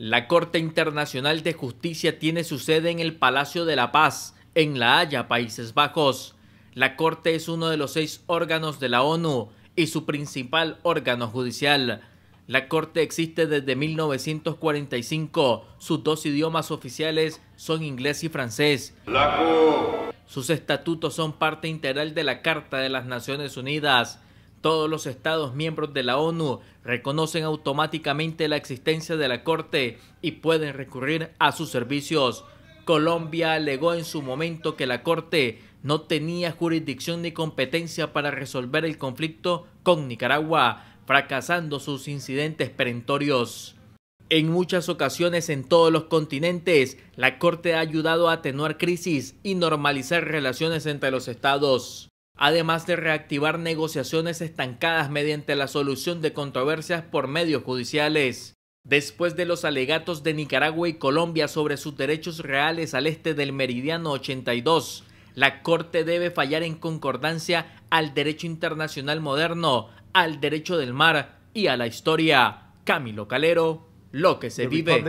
La Corte Internacional de Justicia tiene su sede en el Palacio de la Paz, en La Haya, Países Bajos. La Corte es uno de los seis órganos de la ONU y su principal órgano judicial. La Corte existe desde 1945. Sus dos idiomas oficiales son inglés y francés. Sus estatutos son parte integral de la Carta de las Naciones Unidas todos los estados miembros de la ONU reconocen automáticamente la existencia de la Corte y pueden recurrir a sus servicios. Colombia alegó en su momento que la Corte no tenía jurisdicción ni competencia para resolver el conflicto con Nicaragua, fracasando sus incidentes perentorios. En muchas ocasiones en todos los continentes, la Corte ha ayudado a atenuar crisis y normalizar relaciones entre los estados además de reactivar negociaciones estancadas mediante la solución de controversias por medios judiciales. Después de los alegatos de Nicaragua y Colombia sobre sus derechos reales al este del Meridiano 82, la Corte debe fallar en concordancia al derecho internacional moderno, al derecho del mar y a la historia. Camilo Calero, lo que se vive.